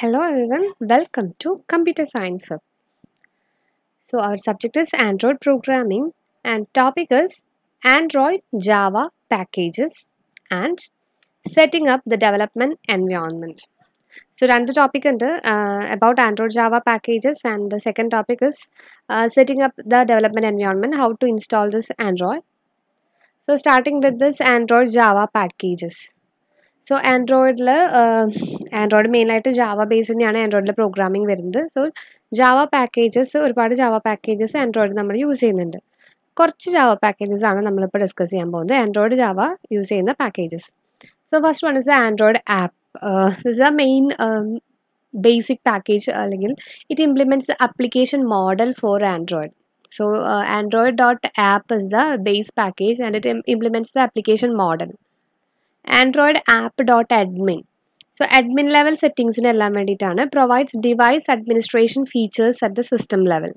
Hello everyone, welcome to Computer Science So our subject is Android programming and topic is Android Java packages and setting up the development environment. So under topic ഉണ്ട് about Android Java packages and the second topic is uh, setting up the development environment, how to install this Android. So starting with this Android Java packages. So ആൻഡ്രോയിഡിൽ Android മെയിനായിട്ട് Java base തന്നെയാണ് ആൻഡ്രോയിഡിൽ programming വരുന്നത് so Java packages ഒരുപാട് Java packages Android നമ്മൾ use ചെയ്യുന്നുണ്ട് കുറച്ച് Java packages ആണ് നമ്മളിപ്പോൾ ഡിസ്കസ് ചെയ്യാൻ പോകുന്നത് ആൻഡ്രോയിഡ് ജാവ യൂസ് ചെയ്യുന്ന packages so first one is the Android app this the main basic package അല്ലെങ്കിൽ it implements application model for Android so Android dot app is the base package and it implements the application model Android app dot admin so admin level സെറ്റിംഗ്സിനെല്ലാം വേണ്ടിയിട്ടാണ് provides device administration features at the system level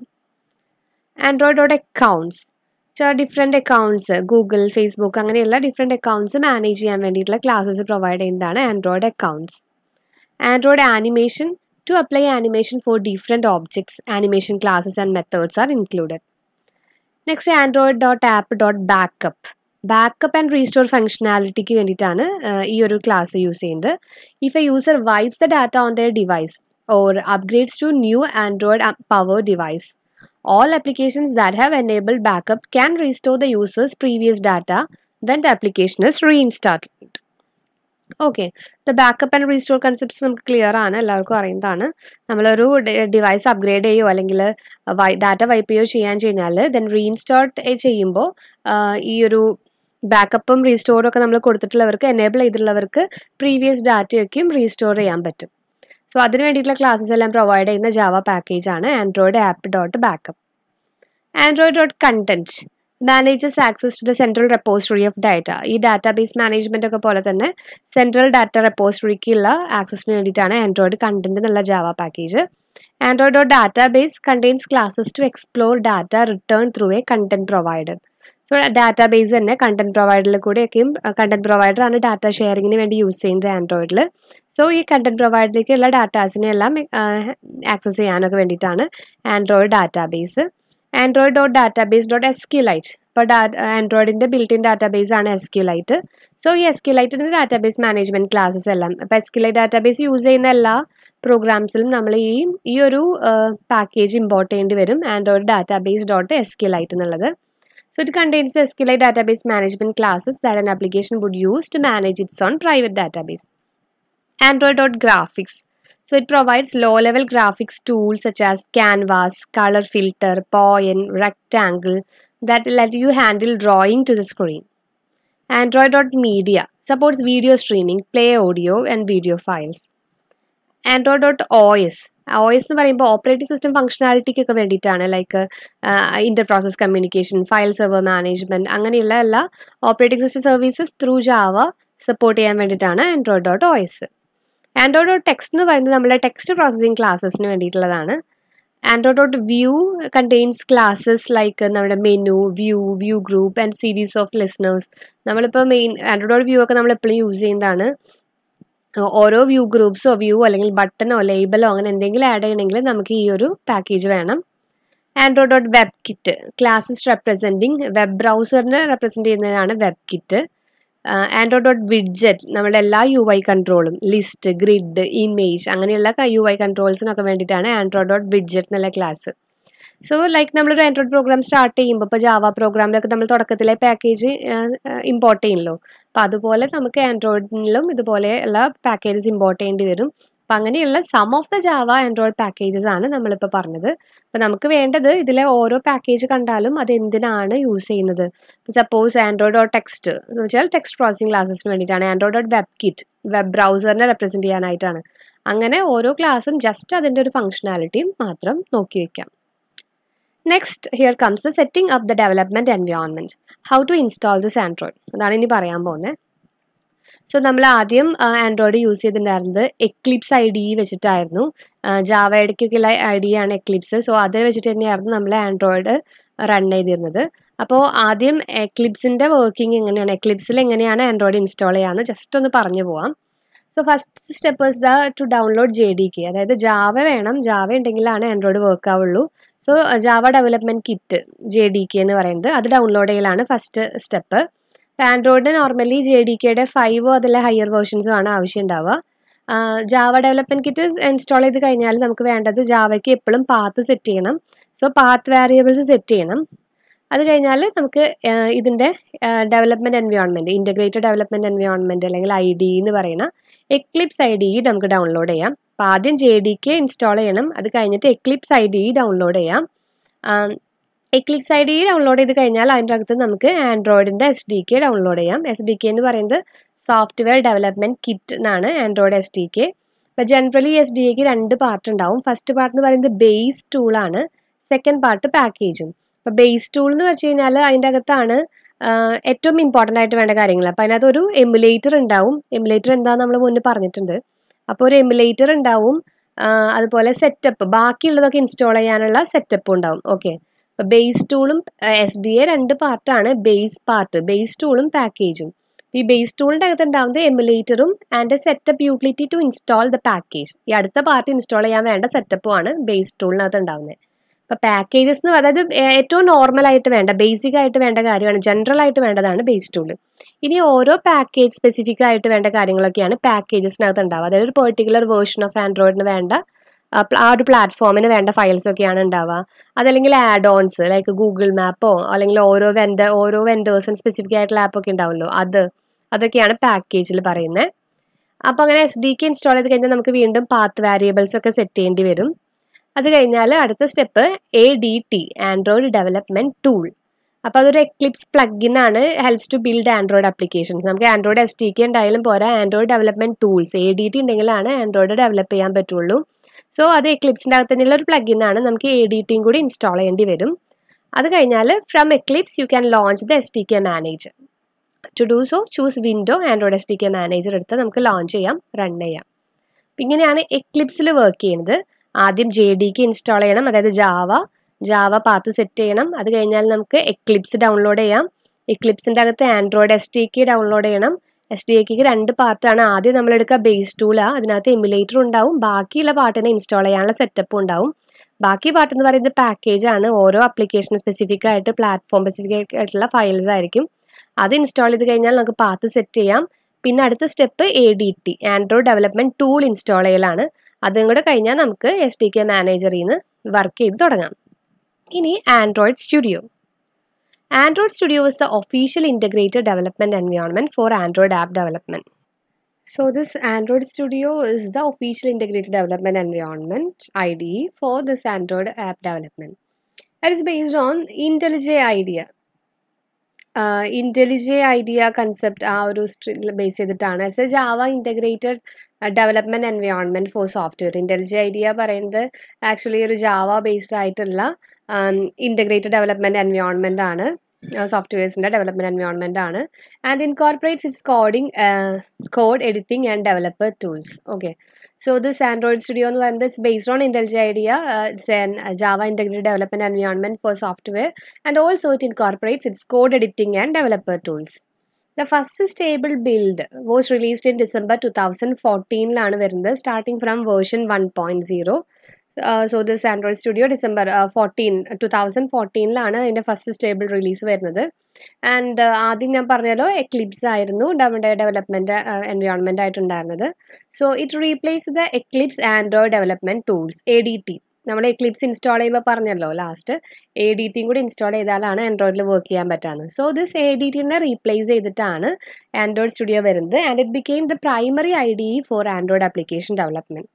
Android dot accounts different accounts Google Facebook അങ്ങനെയുള്ള different accounts manage ചെയ്യാൻ വേണ്ടിയിട്ടുള്ള classes provide ചെയ്യുന്നതാണ് Android accounts Android animation to apply animation for different objects animation classes and methods are included next Android dot app dot backup backup and restore ഫംഗ്ഷനാലിറ്റിക്ക് വേണ്ടിയിട്ടാണ് ഈ ഒരു class use ചെയ്യുന്നത് if a user wipes the data on the device or upgrades to new Android power device all applications that have enabled backup can restore the user's previous data when the application is reinstalled okay the backup and restore concepts നമുക്ക് clear ആണ് എല്ലാവർക്കും അറിയുന്നതാണ് നമ്മളൊരു device upgrade ചെയ്യുകയോ അല്ലെങ്കിൽ data wipe ചെയ്യുകയോ ചെയ്യാൻ കഴിഞ്ഞാൽ ദെൻ റീഇൻസ്റ്റാർട്ട് ചെയ്യുമ്പോൾ ഈ ഒരു ബാക്കപ്പും റീസ്റ്റോറും ഒക്കെ നമ്മൾ കൊടുത്തിട്ടുള്ളവർക്ക് എനേബിൾ ചെയ്തിട്ടുള്ളവർക്ക് പ്രീവിയസ് ഡാറ്റയൊക്കെയും റീസ്റ്റോർ ചെയ്യാൻ പറ്റും സോ അതിന് വേണ്ടിയിട്ടുള്ള ക്ലാസ്സസ് എല്ലാം പ്രൊവൈഡ് ചെയ്യുന്ന ജാവ പാക്കേജ് ആണ് Android app dot backup Android dot content manages access to the central repository of data ഈ ഡാറ്റാബേസ് മാനേജ്മെന്റ് ഒക്കെ പോലെ തന്നെ സെൻട്രൽ ഡാറ്റ റെപ്പോസിറ്ററിക്കുള്ള ആക്സസിന് വേണ്ടിയിട്ടാണ് ആൻഡ്രോയിഡ് കണ്ടന്റ് എന്നുള്ള Java package Android dot database contains classes to explore data returned through a content provider database തന്നെ content പ്രൊവൈഡറിൽ കൂടെയൊക്കെയും content provider ആണ് ഡാറ്റ ഷെയറിങ്ങിന് വേണ്ടി യൂസ് ചെയ്യുന്നത് ആൻഡ്രോയിഡിൽ സോ ഈ കണ്ടന്റ് പ്രൊവൈഡറിലേക്കുള്ള ഡാറ്റാസിനെ എല്ലാം ആക്സസ് ചെയ്യാനൊക്കെ വേണ്ടിയിട്ടാണ് Android database Android dot database dot S Q lite ഇപ്പോൾ ആൻഡ്രോയിഡിന്റെ ബിൽറ്റ് ഇൻ ഡാറ്റാബേസ് ആണ് എസ് ക്യു ലൈറ്റ് സോ ഈ S Q data database management classes എല്ലാം അപ്പോൾ S Q lite database use ചെയ്യുന്ന എല്ലാ പ്രോഗ്രാംസിലും നമ്മൾ ഈ ഈ ഒരു പാക്കേജ് ഇമ്പോർട്ട് ചെയ്യേണ്ടി വരും Android database dot S Q lite എന്നുള്ളത് So it contains the SQLite database management classes that an application would use to manage its own private database. Android.graphics. So it provides low-level graphics tools such as canvas, color filter, point, rectangle that let you handle drawing to the screen. Android.media supports video streaming, play audio and video files. Android.os O S എന്ന് പറയുമ്പോൾ operating system ഫംഗ്ഷനാലിറ്റിക്കൊക്കെ വേണ്ടിയിട്ടാണ് like inter process communication file server management അങ്ങനെയുള്ള എല്ലാ operating system services through Java support ചെയ്യാൻ വേണ്ടിയിട്ടാണ് Android dot O S Android dot text എന്ന് പറയുന്നത് നമ്മുടെ ടെക്സ്റ്റ് പ്രോസസ്സിംഗ് ക്ലാസ്സസിന് വേണ്ടിയിട്ടുള്ളതാണ് Android dot view contains classes like നമ്മുടെ menu view view group and series of listeners നമ്മളിപ്പോൾ മെയിൻ ആൻഡ്രോയിഡ് ഡോട്ട് വ്യൂ ഒക്കെ നമ്മൾ എപ്പോഴും യൂസ് ചെയ്യുന്നതാണ് ഓരോ വ്യൂ ഗ്രൂപ്പ്സോ വ്യൂ അല്ലെങ്കിൽ ബട്ടണോ ലേബലോ അങ്ങനെ എന്തെങ്കിലും ആഡ് ചെയ്യണമെങ്കിൽ നമുക്ക് ഈ ഒരു പാക്കേജ് വേണം Android dot web kit classes representing web ബ്രൗസറിനെ റെപ്രസെൻറ്റ് ചെയ്യുന്നതാണ് web kit Android dot widget നമ്മുടെ എല്ലാ യു ഐ കൺട്രോളും ലിസ്റ്റ് ഗ്രിഡ് ഇമേജ് അങ്ങനെയുള്ള യു ഐ കൺട്രോൾസിനൊക്കെ വേണ്ടിയിട്ടാണ് ആൻഡ്രോയിഡ് ഡോട്ട് വിഡ്ജറ്റ് എന്നുള്ള ക്ലാസ് സോ ലൈക്ക് നമ്മളൊരു ആൻഡ്രോയിഡ് പ്രോഗ്രാം സ്റ്റാർട്ട് ചെയ്യുമ്പോൾ ഇപ്പോൾ ജാവ പ്രോഗ്രാമിലൊക്കെ നമ്മൾ തുടക്കത്തിലെ പാക്കേജ് ഇമ്പോർട്ട് ചെയ്യുമല്ലോ അപ്പോൾ അതുപോലെ നമുക്ക് ആൻഡ്രോയിഡിലും ഇതുപോലെയുള്ള പാക്കേജസ് ഇമ്പോർട്ട് ചെയ്യേണ്ടി വരും അപ്പം അങ്ങനെയുള്ള some of the Java Android packages ആണ് നമ്മളിപ്പോൾ പറഞ്ഞത് അപ്പോൾ നമുക്ക് വേണ്ടത് ഇതിലെ ഓരോ പാക്കേജ് കണ്ടാലും അത് എന്തിനാണ് യൂസ് ചെയ്യുന്നത് സപ്പോസ് ആൻഡ്രോയിഡ് ഡോട്ട് ടെക്സ്റ്റ് എന്ന് വെച്ചാൽ ടെക്സ്റ്റ് പ്രോസിങ് ക്ലാസ്സസിന് വേണ്ടിയിട്ടാണ് Android dot web kit web ബ്രൗസറിനെ റെപ്രസെൻറ്റ് ചെയ്യാനായിട്ടാണ് അങ്ങനെ ഓരോ ക്ലാസ്സും ജസ്റ്റ് അതിൻ്റെ ഒരു ഫംഗ്ഷനാലിറ്റിയും മാത്രം നോക്കി വയ്ക്കാം next here comes setting up the development environment how to install this Android അതാണ് ഇനി പറയാൻ പോകുന്നത് സോ നമ്മൾ ആദ്യം ആൻഡ്രോയിഡ് യൂസ് ചെയ്തിട്ടുണ്ടായിരുന്നത് എക്ലിപ്സ് ഐ ഡി വെച്ചിട്ടായിരുന്നു ജാവ ഇടയ്ക്കൊക്കെയുള്ള ഐ ഡി ആണ് എക്ലിപ്സ് സോ അത് വെച്ചിട്ട് തന്നെയായിരുന്നു നമ്മൾ ആൻഡ്രോയിഡ് റൺ ചെയ്തിരുന്നത് അപ്പോൾ ആദ്യം എക്ലിപ്സിൻ്റെ വർക്കിംഗ് എങ്ങനെയാണ് എക്ലിപ്സിൽ എങ്ങനെയാണ് ആൻഡ്രോയിഡ് ഇൻസ്റ്റാൾ ചെയ്യാമെന്ന് ജസ്റ്റ് ഒന്ന് പറഞ്ഞു പോവാം so first steps the to download J D K അതായത് ജാവ വേണം ജാവ ഉണ്ടെങ്കിലാണ് ആൻഡ്രോയിഡ് വർക്ക് ആവുള്ളൂ so Java development kit J D K എന്ന് പറയുന്നത് അത് ഡൗൺലോഡ് ചെയ്യലാണ് ഫസ്റ്റ് സ്റ്റെപ്പ് അപ്പോൾ ആൻഡ്രോയിഡിന് നോർമലി ജെ ഡി കെയുടെ ഫൈവോ അതിലെ ഹയർ വേർഷൻസോ ആണ് ആവശ്യം ഉണ്ടാവുക ജാവ ഡെവലപ്മെൻറ്റ് കിറ്റ് ഇൻസ്റ്റാൾ ചെയ്ത് കഴിഞ്ഞാൽ നമുക്ക് വേണ്ടത് ജാവയ്ക്ക് എപ്പോഴും പാത്ത് സെറ്റ് ചെയ്യണം സോ പാത്ത് വേരിയബിൾസ് സെറ്റ് ചെയ്യണം അത് കഴിഞ്ഞാൽ നമുക്ക് ഇതിൻ്റെ development environment integrated development environment അല്ലെങ്കിൽ ഐ ഡി എന്ന് പറയുന്ന എക്ലിപ്സ് ഐ ഡി നമുക്ക് ഡൗൺലോഡ് ചെയ്യാം അപ്പോൾ ആദ്യം ജെ ഡി കെ ഇൻസ്റ്റാൾ ചെയ്യണം അത് കഴിഞ്ഞിട്ട് എക്ലിപ്സ് ഐ ഡി ഡൗൺലോഡ് ചെയ്യാം എക്ലിപ്സ് ഐ ഡി ഡൗൺലോഡ് ചെയ്ത് കഴിഞ്ഞാൽ അതിൻ്റെ അകത്ത് നമുക്ക് ആൻഡ്രോയിഡിൻ്റെ എസ് ഡി കെ ഡൗൺലോഡ് ചെയ്യാം എസ് ഡി കെ എന്ന് പറയുന്നത് സോഫ്റ്റ്വെയർ ഡെവലപ്മെൻറ്റ് കിറ്റ് എന്നാണ് ആൻഡ്രോയിഡ് എസ് ഡി കെ അപ്പോൾ ജനറലി എസ് ഡി എക്ക് രണ്ട് പാർട്ട് ഉണ്ടാവും ഫസ്റ്റ് പാർട്ട് എന്ന് പറയുന്നത് ബേസ് ടൂളാണ് സെക്കൻഡ് പാർട്ട് പാക്കേജും അപ്പോൾ ബേസ് ടൂൾ എന്ന് വെച്ച് കഴിഞ്ഞാൽ അതിൻ്റെ അകത്താണ് ഏറ്റവും ഇമ്പോർട്ടൻ്റ് ആയിട്ട് വേണ്ട കാര്യങ്ങൾ അപ്പോൾ അതിനകത്ത് ഒരു എമുലേറ്റർ ഉണ്ടാവും എമുലേറ്റർ എന്താണെന്ന് നമ്മൾ മുന്നേ പറഞ്ഞിട്ടുണ്ട് അപ്പോൾ ഒരു എമുലേറ്റർ ഉണ്ടാവും അതുപോലെ സെറ്റപ്പ് ബാക്കിയുള്ളതൊക്കെ ഇൻസ്റ്റാൾ ചെയ്യാനുള്ള സെറ്റപ്പും ഉണ്ടാവും ഓക്കെ അപ്പോൾ ബേസ് ടൂളും എസ് ഡി എ രണ്ട് പാർട്ടാണ് ബേസ് പാർട്ട് ബേസ് ടൂളും പാക്കേജും ഈ ബേസ് ടൂളിൻ്റെ അകത്ത് ഉണ്ടാവുന്നത് എമുലേറ്ററും and setup utility to install the package ഈ അടുത്ത പാർട്ട് ഇൻസ്റ്റാൾ ചെയ്യാൻ വേണ്ട സെറ്റപ്പും ആണ് ബേസ് ടൂളിനകത്ത് ഉണ്ടാവുന്നത് അപ്പൊ പാക്കേജസ് എന്ന് അതായത് ഏറ്റവും നോർമൽ ആയിട്ട് വേണ്ട ബേസിക് ആയിട്ട് വേണ്ട കാര്യമാണ് ജനറൽ ആയിട്ട് വേണ്ടതാണ് ബേസ് ടൂൾ ഇനി ഓരോ പാക്കേജ് സ്പെസിഫിക് ആയിട്ട് വേണ്ട കാര്യങ്ങളൊക്കെയാണ് പാക്കേജസിനകത്ത് ഉണ്ടാവുക അതായത് ഒരു പെർട്ടിക്കുലർ വേർഷൻ ഓഫ് ആൻഡ്രോയിഡിന് വേണ്ട ആ ഒരു പ്ലാറ്റ്ഫോമിന് വേണ്ട ഫയൽസ് ഒക്കെയാണ് ഉണ്ടാവുക അതല്ലെങ്കിൽ ആഡ് ഓൺസ് ലൈക്ക് ഗൂഗിൾ മാപ്പോ അല്ലെങ്കിൽ ഓരോ വെൻഡർ ഓരോ വെൻഡേഴ്സിന് സ്പെസിഫിക് ആയിട്ടുള്ള ആപ്പ് ഒക്കെ ഉണ്ടാവുമല്ലോ അത് അതൊക്കെയാണ് പാക്കേജിൽ പറയുന്നത് അപ്പോൾ അങ്ങനെ എസ് ഡി കെ ഇൻസ്റ്റാൾ ചെയ്ത് കഴിഞ്ഞാൽ നമുക്ക് വീണ്ടും പാത്ത് വാരിയബിൾസ് ഒക്കെ സെറ്റ് ചെയ്യേണ്ടി വരും അത് കഴിഞ്ഞാൽ അടുത്ത step A D T Android development tool അപ്പോൾ അതൊരു എക്ലിപ്സ് പ്ലഗിൻ ആണ് helps to build Android applications നമുക്ക് ആൻഡ്രോയിഡ് എസ് ടി കെ ഉണ്ടായാലും പോരാ Android development tools A D T ഉണ്ടെങ്കിലാണ് ആൻഡ്രോയിഡ് ഡെവലപ്പ് ചെയ്യാൻ പറ്റുള്ളൂ സോ അത് എക്ലിപ്സിൻ്റെ അകത്ത് തന്നെയുള്ള ഒരു പ്ലഗിൻ ആണ് നമുക്ക് എ ഡി ടിയും കൂടി ഇൻസ്റ്റാൾ ചെയ്യേണ്ടി വരും അത് കഴിഞ്ഞാൽ from Eclipse you can launch the S T K manager to do so choose window Android S T K manager എടുത്ത് നമുക്ക് ലോഞ്ച് ചെയ്യാം റൺ ചെയ്യാം ഇങ്ങനെയാണ് എക്ലിപ്സിൽ വർക്ക് ചെയ്യുന്നത് ആദ്യം ജെ ഡിക്ക് ഇൻസ്റ്റാൾ ചെയ്യണം അതായത് ജാവ ജാവ പാത്ത് സെറ്റ് ചെയ്യണം അത് കഴിഞ്ഞാൽ നമുക്ക് എക്ലിപ്സ് ഡൗൺലോഡ് ചെയ്യാം എക്ലിപ്സിൻ്റെ അകത്ത് Android S T K download ചെയ്യണം എസ് ഡി എക്ക് രണ്ട് പാർട്ടാണ് ആദ്യം നമ്മളെടുക്കുക ബേസ് ടൂലാണ് അതിനകത്ത് എമുലേറ്റർ ഉണ്ടാവും ബാക്കിയുള്ള പാട്ടിനെ ഇൻസ്റ്റാൾ ചെയ്യാനുള്ള സെറ്റപ്പ് ഉണ്ടാവും ബാക്കി പാട്ട് എന്ന് പറയുന്നത് പാക്കേജ് ആണ് ഓരോ അപ്ലിക്കേഷൻ സ്പെസിഫിക് ആയിട്ട് പ്ലാറ്റ്ഫോം സ്പെസിഫിക് ആയിട്ടുള്ള ഫയൽസ് ആയിരിക്കും അത് ഇൻസ്റ്റാൾ ചെയ്ത് കഴിഞ്ഞാൽ നമുക്ക് പാത്ത് സെറ്റ് ചെയ്യാം പിന്നെ അടുത്ത step A D T Android development tool install ചെയ്യലാണ് അതും കൂടെ കഴിഞ്ഞാൽ നമുക്ക് എസ് ഡി കെ മാനേജറിൽ നിന്ന് വർക്ക് ചെയ്ത് തുടങ്ങാം ഇനി Android studio Android studio is the official integrated development environment for Android app development so this Android studio is the official integrated development environment I D for this Android app development it is based on IntelliJ IDEA IntelliJ IDEA concept ആ ഒരു base ചെയ്തിട്ടാണ് as a Java integrated development environment for software IntelliJ IDEA പറയുന്നത് actually ഒരു Java based ആയിട്ടുള്ള integrated development environment ആണ് സോഫ്റ്റ്വെയർസിന്റെ development environment ആണ് and incorporates its coding code editing and developer tools okay so this Android studio എന്ന് പറയുന്നത് it's based on IntelliJ IDEA it's an Java integrate development environment for software and also it incorporates its code editing and developer tools the first stable build was released in December two thousand ഫോർട്ടീനിലാണ് വരുന്നത് starting from version one point zero so this Android studio December fourteen two thousand ഫോർട്ടീനിലാണ് അതിൻ്റെ first stable release വരുന്നത് and ആദ്യം ഞാൻ പറഞ്ഞല്ലോ Eclipse ആയിരുന്നു നമ്മുടെ ഡെവലപ്മെൻറ്റ് എൻവയോൺമെൻ്റ് ആയിട്ടുണ്ടായിരുന്നത് so it replace the Eclipse Android development tools A D T നമ്മൾ എക്ലിപ്സ് ഇൻസ്റ്റാൾ ചെയ്യുമ്പോൾ പറഞ്ഞല്ലോ ലാസ്റ്റ് എ ഡി ടിയും കൂടി ഇൻസ്റ്റാൾ ചെയ്താലാണ് ആൻഡ്രോയിഡിൽ വർക്ക് ചെയ്യാൻ പറ്റാന്ന് സോ ദിസ് എ ഡി ടിനെ റീപ്ലേസ് ചെയ്തിട്ടാണ് ആൻഡ്രോയിഡ് സ്റ്റുഡിയോ വരുന്നത് and it became the primary I D for Android application development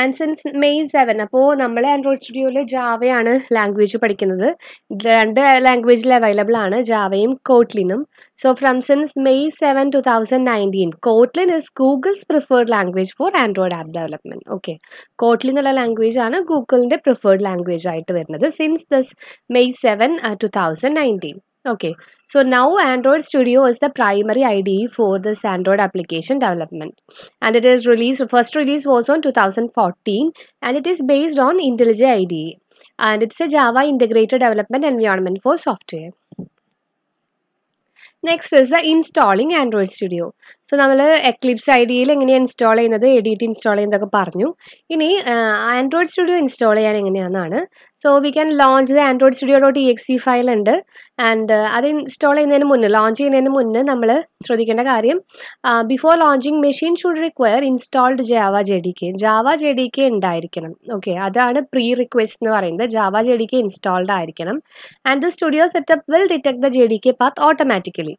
and since May seven അപ്പോൾ നമ്മൾ ആൻഡ്രോയിഡ് സ്റ്റുഡിയോയിൽ ജാവയാണ് ലാംഗ്വേജ് പഠിക്കുന്നത് രണ്ട് ലാംഗ്വേജിൽ അവൈലബിൾ ആണ് ജാവയും കോട്ട്ലിനും so from since May seven two thousand nineteen Kotlin is Google's preferred language for Android app development okay Kotlin എന്നുള്ള ലാംഗ്വേജ് ആണ് ഗൂഗിളിൻ്റെ പ്രിഫേർഡ് ലാംഗ്വേജ് ആയിട്ട് വരുന്നത് since this May seven two thousand nineteen Okay, so now Android Studio is the primary IDE for this Android application development. And it is released, first release was on 2014 and it is based on IntelliJ IDE. And it's a Java integrated development environment for software. Next is the installing Android studio so നമ്മൾ Eclipse I ഡിയിൽ എങ്ങനെയാണ് install ചെയ്യുന്നത് edit install ചെയ്യുന്നതൊക്കെ പറഞ്ഞു ഇനി Android studio install ചെയ്യാൻ എങ്ങനെയാണെന്നാണ് so we can launch the Android studio dot E X E file ഉണ്ട് ആൻഡ് uh, അത് ഇൻസ്റ്റാൾ ചെയ്യുന്നതിന് മുന്നേ ലോഞ്ച് ചെയ്യുന്നതിന് മുന്നേ നമ്മൾ ശ്രദ്ധിക്കേണ്ട കാര്യം before launching machine should require installed Java J D K Java J D K ഉണ്ടായിരിക്കണം ഓക്കെ അതാണ് പ്രീ റിക്വസ്റ്റ് എന്ന് പറയുന്നത് Java J D K installed ആയിരിക്കണം and the studio setup will detect the J D K path automatically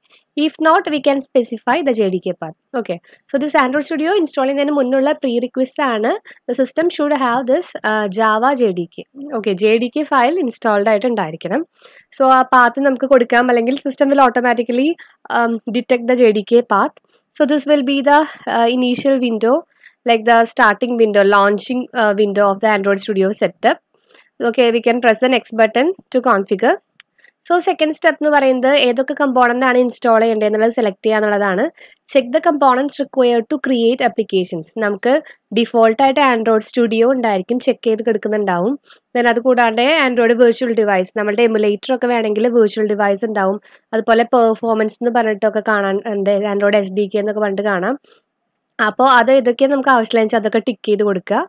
if nought V can specify the J D K path okay so this Android studio install ചെയ്യുന്നതിന് മുന്നുള്ള prerequisite ആണ് the system should have this Java J D K okay J D K file installed ആയിട്ട് ഉണ്ടായിരിക്കണം so ആ path നമുക്ക് കൊടുക്കാം അല്ലെങ്കിൽ system will automatically detect the J D K path so this will be the initial window like the starting window launching window of the Android studio setup okay V can press the next button to configure so second step എന്ന് പറയുന്നത് ഏതൊക്കെ component ആണ് install ചെയ്യേണ്ടത് എന്നുള്ളത് select ചെയ്യുക എന്നുള്ളതാണ് check the components require to create applications നമുക്ക് ഡിഫോൾട്ടായിട്ട് ആൻഡ്രോയിഡ് സ്റ്റുഡിയോ ഉണ്ടായിരിക്കും ചെക്ക് ചെയ്ത് കിടക്കുന്നുണ്ടാവും ദെൻ അത് കൂടാണ്ട് ആൻഡ്രോയിഡ് വെർച്വൽ ഡിവൈസ് നമ്മുടെ എമുലേറ്റർ ഒക്കെ വേണമെങ്കിൽ വെർച്വൽ ഡിവൈസ് ഉണ്ടാവും അതുപോലെ പെർഫോമൻസ് എന്ന് പറഞ്ഞിട്ടൊക്കെ കാണാൻ ഉണ്ട് ആൻഡ്രോയിഡ് എച്ച് ഡി കെ എന്നൊക്കെ പറഞ്ഞിട്ട് കാണാം അപ്പോൾ അത് ഇതൊക്കെ നമുക്ക് ആവശ്യമില്ല വെച്ചാൽ അതൊക്കെ ടിക്ക് ചെയ്ത് കൊടുക്കുക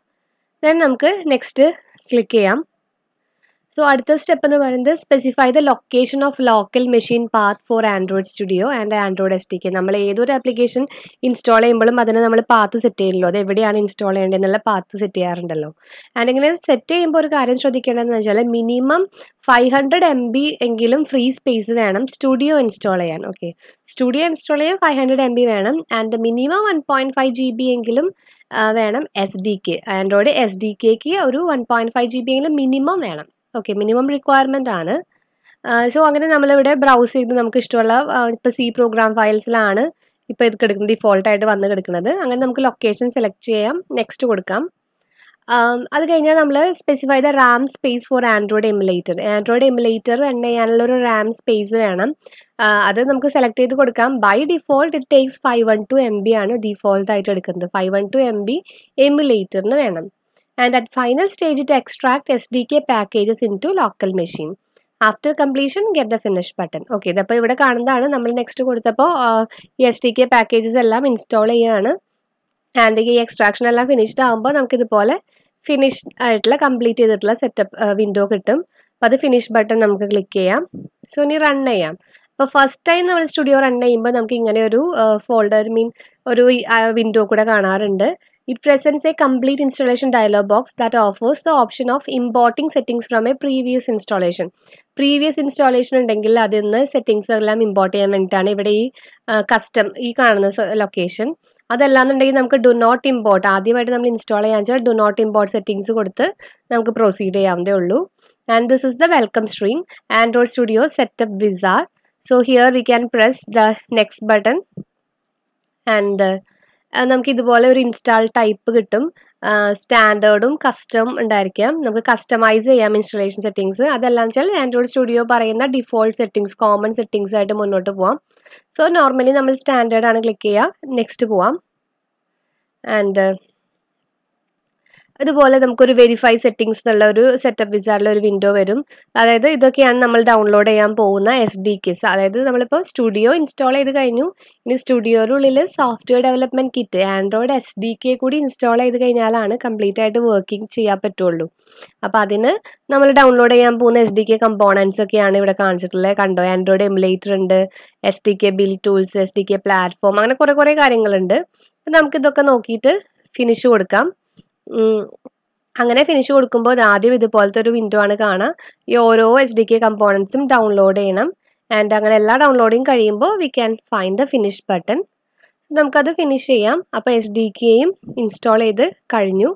ദെൻ നമുക്ക് നെക്സ്റ്റ് ക്ലിക്ക് ചെയ്യാം സോ അടുത്ത സ്റ്റെപ്പ് എന്ന് പറയുന്നത് specify the location of local machine path for Android Studio and Android S T K നമ്മൾ ഏതൊരു ആപ്ലിക്കേഷൻ ഇൻസ്റ്റാൾ ചെയ്യുമ്പോഴും അതിന് നമ്മൾ പാത്ത് സെറ്റ് ചെയ്യുമല്ലോ അത് എവിടെയാണ് ഇൻസ്റ്റാൾ ചെയ്യേണ്ടത് എന്നുള്ള പാത്ത് സെറ്റ് ചെയ്യാറുണ്ടല്ലോ ആൻഡ് ഇങ്ങനെ സെറ്റ് ചെയ്യുമ്പോൾ ഒരു കാര്യം ശ്രദ്ധിക്കേണ്ടതെന്ന് വെച്ചാൽ minimum five hundred M B എങ്കിലും ഫ്രീ സ്പേസ് വേണം സ്റ്റുഡിയോ ഇൻസ്റ്റാൾ ചെയ്യാൻ ഓക്കെ സ്റ്റുഡിയോ ഇൻസ്റ്റാൾ ചെയ്യാൻ ഫൈവ് ഹൺഡ്രഡ് എം ബി വേണം and minimum one point five G B എങ്കിലും വേണം S D K Android S D കെക്ക് ഒരു one point five G B എങ്കിലും മിനിമം വേണം ഓക്കെ മിനിമം റിക്വയർമെൻ്റ് ആണ് സോ അങ്ങനെ നമ്മളിവിടെ ബ്രൗസ് ചെയ്ത് നമുക്ക് ഇഷ്ടമുള്ള ഇപ്പോൾ സി പ്രോഗ്രാം ഫയൽസിലാണ് ഇപ്പോൾ ഇത് കിടക്കുന്നത് ഡിഫോൾട്ടായിട്ട് വന്ന് കിടക്കുന്നത് അങ്ങനെ നമുക്ക് ലൊക്കേഷൻ സെലക്ട് ചെയ്യാം നെക്സ്റ്റ് കൊടുക്കാം അത് കഴിഞ്ഞാൽ നമ്മൾ specify the RAM space for Android emulator Android emulator run ചെയ്യാനുള്ള ഒരു റാം സ്പേസ് വേണം അത് നമുക്ക് സെലക്ട് ചെയ്ത് കൊടുക്കാം by default it takes five one two M B ആണ് ഡിഫോൾട്ടായിട്ട് എടുക്കുന്നത് five one two M B എമുലേറ്ററിന് വേണം and at final stage it extract SDK packages into local machine. After completion get the finish button okay ഇതപ്പോൾ ഇവിടെ കാണുന്നതാണ് നമ്മൾ next കൊടുത്തപ്പോൾ ഈ എസ് ടി കെ പാക്കേജസ് എല്ലാം ഇൻസ്റ്റാൾ ചെയ്യുകയാണ് ആൻഡ് ഈ എക്സ്ട്രാക്ഷൻ എല്ലാം ഫിനിഷ്ഡ് ആകുമ്പോൾ നമുക്കിതുപോലെ ഫിനിഷ് ആയിട്ടുള്ള കംപ്ലീറ്റ് ചെയ്തിട്ടുള്ള സെറ്റപ്പ് വിൻഡോ കിട്ടും അപ്പോൾ അത് ഫിനിഷ് ബട്ടൺ നമുക്ക് ക്ലിക്ക് ചെയ്യാം സോ ഇനി റൺ ചെയ്യാം അപ്പോൾ ഫസ്റ്റ് ടൈം നമ്മൾ സ്റ്റുഡിയോ റൺ ചെയ്യുമ്പോൾ നമുക്ക് ഇങ്ങനെ ഒരു ഫോൾഡർ മീൻ ഒരു വിൻഡോ കൂടെ കാണാറുണ്ട് It presents a complete installation dialog box that offers the option of importing settings from a previous installation. Previous installation ഉണ്ടെങ്കിൽ അതിൽ നിന്ന് സെറ്റിങ്സ് എല്ലാം ഇമ്പോർട്ട് ചെയ്യാൻ വേണ്ടിയിട്ടാണ് ഇവിടെ ഈ കസ്റ്റം ഈ കാണുന്ന ലൊക്കേഷൻ അതല്ലാന്നുണ്ടെങ്കിൽ നമുക്ക് ഡു നോട്ട് ഇമ്പോർട്ട് ആദ്യമായിട്ട് നമ്മൾ ഇൻസ്റ്റാൾ ചെയ്യാൻ വെച്ചാൽ ഡു നോട്ട് ഇമ്പോർട്ട് സെറ്റിങ്സ് കൊടുത്ത് നമുക്ക് പ്രൊസീഡ് ചെയ്യാവുന്നതേ ഉള്ളൂ and this is the welcome stream Android studio setup wizard so here we can press the next button and നമുക്ക് ഇതുപോലെ ഒരു ഇൻസ്റ്റാൾ ടൈപ്പ് കിട്ടും സ്റ്റാൻഡേർഡും കസ്റ്റം ഉണ്ടായിരിക്കാം നമുക്ക് കസ്റ്റമൈസ് ചെയ്യാം ഇൻസ്റ്റലേഷൻ സെറ്റിംഗ്സ് അതെല്ലാം വെച്ചാൽ ആൻഡ്രോയിഡ് സ്റ്റുഡിയോ പറയുന്ന ഡിഫോൾട്ട് സെറ്റിംഗ്സ് കോമൺ സെറ്റിംഗ്സ് ആയിട്ട് മുന്നോട്ട് പോവാം സോ നോർമലി നമ്മൾ സ്റ്റാൻഡേർഡ് ആണ് ക്ലിക്ക് ചെയ്യുക നെക്സ്റ്റ് പോവാം ആൻഡ് അതുപോലെ നമുക്കൊരു വെരിഫൈ സെറ്റിംഗ്സ് എന്നുള്ള ഒരു സെറ്റപ്പ് വിസാറിലെ ഒരു വിൻഡോ വരും അതായത് ഇതൊക്കെയാണ് നമ്മൾ ഡൗൺലോഡ് ചെയ്യാൻ പോകുന്ന എസ് ഡി കെസ് അതായത് നമ്മളിപ്പോൾ സ്റ്റുഡിയോ ഇൻസ്റ്റാൾ ചെയ്ത് കഴിഞ്ഞു ഇനി ഉള്ളിൽ software development kit Android S D K കൂടി ഇൻസ്റ്റാൾ ചെയ്ത് കഴിഞ്ഞാലാണ് കംപ്ലീറ്റ് ആയിട്ട് വർക്കിംഗ് ചെയ്യാൻ പറ്റുള്ളൂ അപ്പോൾ അതിന് നമ്മൾ ഡൗൺലോഡ് ചെയ്യാൻ പോകുന്ന എസ് ഡി കെ കമ്പോണൻസ് ഒക്കെയാണ് ഇവിടെ കാണിച്ചിട്ടുള്ളത് കണ്ടോ ആൻഡ്രോയിഡ് എമുലേറ്റർ ഉണ്ട് S D K build tools S D K platform അങ്ങനെ കുറേ കുറേ കാര്യങ്ങളുണ്ട് നമുക്കിതൊക്കെ നോക്കിയിട്ട് ഫിനിഷ് കൊടുക്കാം അങ്ങനെ ഫിനിഷ് കൊടുക്കുമ്പോൾ ആദ്യം ഇതുപോലത്തെ ഒരു വിൻഡോ ആണ് കാണാം ഈ ഓരോ എച്ച് ഡി കെ കമ്പോണൻസും ഡൗൺലോഡ് ചെയ്യണം ആൻഡ് അങ്ങനെ എല്ലാ ഡൗൺലോഡിങ് കഴിയുമ്പോൾ we can find the finish button നമുക്കത് ഫിനിഷ് ചെയ്യാം അപ്പോൾ എച്ച് ഡി കെയും ഇൻസ്റ്റാൾ ചെയ്ത് കഴിഞ്ഞു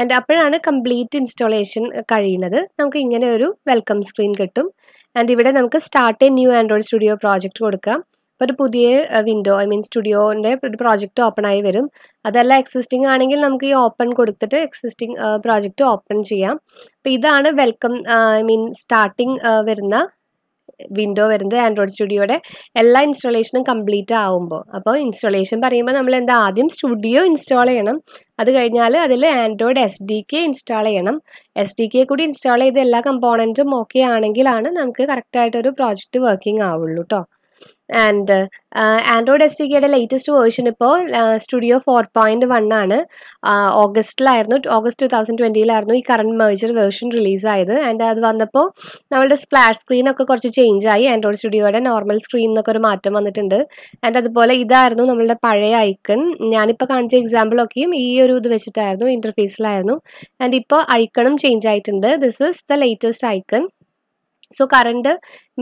ആൻഡ് അപ്പോഴാണ് കംപ്ലീറ്റ് ഇൻസ്റ്റാളേഷൻ കഴിയുന്നത് നമുക്ക് ഇങ്ങനെ ഒരു വെൽക്കം സ്ക്രീൻ കിട്ടും ആൻഡ് ഇവിടെ നമുക്ക് start a new Android Studio project കൊടുക്കാം ഇപ്പോൾ ഒരു പുതിയ വിൻഡോ ഐ മീൻ സ്റ്റുഡിയോൻ്റെ ഒരു പ്രോജക്റ്റ് ഓപ്പൺ ആയി വരും അതല്ല എക്സിസ്റ്റിംഗ് ആണെങ്കിൽ നമുക്ക് ഈ ഓപ്പൺ കൊടുത്തിട്ട് എക്സിസ്റ്റിംഗ് പ്രോജക്റ്റ് ഓപ്പൺ ചെയ്യാം അപ്പോൾ ഇതാണ് വെൽക്കം ഐ മീൻ സ്റ്റാർട്ടിങ് വരുന്ന വിൻഡോ വരുന്നത് ആൻഡ്രോയിഡ് സ്റ്റുഡിയോയുടെ എല്ലാ ഇൻസ്റ്റലേഷനും കംപ്ലീറ്റ് ആവുമ്പോൾ അപ്പോൾ ഇൻസ്റ്റലേഷൻ പറയുമ്പോൾ നമ്മൾ എന്താ ആദ്യം സ്റ്റുഡിയോ ഇൻസ്റ്റാൾ ചെയ്യണം അത് കഴിഞ്ഞാൽ അതിൽ Android S D K install ചെയ്യണം എസ് ഡി കെ കൂടി ഇൻസ്റ്റാൾ ചെയ്ത് എല്ലാ കമ്പോണൻറ്റും ഓക്കെ ആണെങ്കിലാണ് നമുക്ക് കറക്റ്റായിട്ടൊരു പ്രോജക്റ്റ് വർക്കിംഗ് ആവുള്ളൂ കേട്ടോ ആൻഡ് ആൻഡ്രോയിഡ് എസ് ടി കെയുടെ ലേറ്റസ്റ്റ് വേർഷൻ ഇപ്പോൾ സ്റ്റുഡിയോ ഫോർ പോയിൻറ്റ് വൺ ആണ് ഓഗസ്റ്റിലായിരുന്നു uh, ഓഗസ്റ്റ് ടു തൗസൻഡ് ട്വൻറ്റിയിലായിരുന്നു ഈ കറണ്ട് മേജർ വേർഷൻ റിലീസായത് ആൻഡ് അത് വന്നപ്പോൾ നമ്മളുടെ സ്പ്ലാഷ് സ്ക്രീനൊക്കെ കുറച്ച് ചേഞ്ച് ആയി ആൻഡ്രോയിഡ് സ്റ്റുഡിയോയുടെ നോർമൽ സ്ക്രീൻ എന്നൊക്കെ ഒരു മാറ്റം വന്നിട്ടുണ്ട് ആൻഡ് അതുപോലെ ഇതായിരുന്നു നമ്മളുടെ പഴയ ഐക്കൺ ഞാനിപ്പോൾ കാണിച്ച എക്സാമ്പിളൊക്കെയും ഈ ഒരു ഇത് വെച്ചിട്ടായിരുന്നു ഇൻ്റർഫേസിലായിരുന്നു ആൻഡ് ഇപ്പോൾ ഐക്കണും ചേഞ്ച് ആയിട്ടുണ്ട് this is the latest icon so current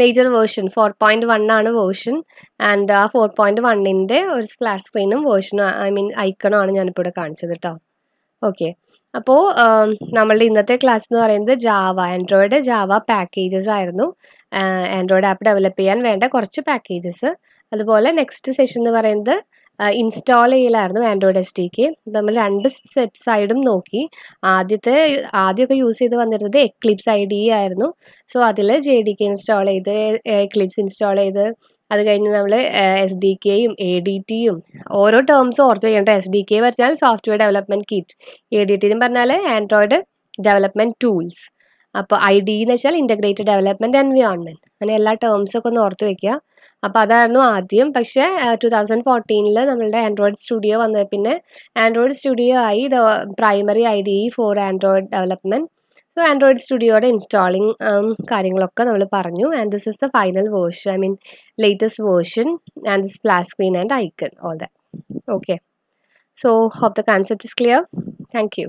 major version four point one ആണ് വേർഷൻ ആൻഡ് ആ ഫോർ പോയിന്റ് വണ്ണിന്റെ ഒരു സ്പ്ലാഷ് സ്ക്രീനും വേർഷനും ഐ മീൻ ഐക്കണും ആണ് ഞാനിപ്പോൾ ഇവിടെ കാണിച്ചത് കേട്ടോ ഓക്കെ അപ്പോൾ നമ്മളുടെ ഇന്നത്തെ ക്ലാസ് എന്ന് പറയുന്നത് ജാവ ആൻഡ്രോയിഡ് ജാവ പാക്കേജസ് ആയിരുന്നു ആൻഡ്രോയിഡ് ആപ്പ് ഡെവലപ്പ് ചെയ്യാൻ വേണ്ട കുറച്ച് പാക്കേജസ് അതുപോലെ നെക്സ്റ്റ് സെഷൻ എന്ന് പറയുന്നത് ഇൻസ്റ്റാൾ ചെയ്യലായിരുന്നു ആൻഡ്രോയിഡ് എസ് ടിക്ക് നമ്മൾ രണ്ട് സെറ്റ് സൈഡും നോക്കി ആദ്യത്തെ ആദ്യമൊക്കെ യൂസ് ചെയ്ത് വന്നിരുന്നത് എക്ലിപ്സ് ഐ ഡി ആയിരുന്നു സോ അതിൽ ജെ ഡി കെ ഇൻസ്റ്റാൾ ചെയ്ത് എക്ലിപ്സ് ഇൻസ്റ്റാൾ ചെയ്ത് അത് കഴിഞ്ഞ് നമ്മൾ എസ് ഡി കെയും എ ഡി ടിയും ഓരോ ടേംസും ഓർത്ത് വെക്കണം എസ് ഡി കെ പറഞ്ഞാൽ software development kit A D T എന്ന് പറഞ്ഞാൽ ആൻഡ്രോയിഡ് ഡെവലപ്മെൻറ്റ് ടൂൾസ് അപ്പോൾ ഐ ഡി എന്ന് വെച്ചാൽ ഇൻ്റഗ്രേറ്റഡ് ഡെവലപ്മെൻറ്റ് എൻവിയോൺമെൻറ്റ് അങ്ങനെ എല്ലാ ടേംസൊക്കെ ഒന്ന് ഓർത്ത് വെക്കുക അപ്പോൾ അതായിരുന്നു ആദ്യം പക്ഷേ ടു തൗസൻഡ് ഫോർട്ടീനിൽ നമ്മളുടെ ആൻഡ്രോയിഡ് സ്റ്റുഡിയോ വന്നത് പിന്നെ ആൻഡ്രോയിഡ് സ്റ്റുഡിയോ ആയി primary I D for Android development so Android സ്റ്റുഡിയോയുടെ ഇൻസ്റ്റാളിങ് കാര്യങ്ങളൊക്കെ നമ്മൾ പറഞ്ഞു and this is the final version I mean latest version and this splash screen and icon all the okay so hope the concept is clear thank U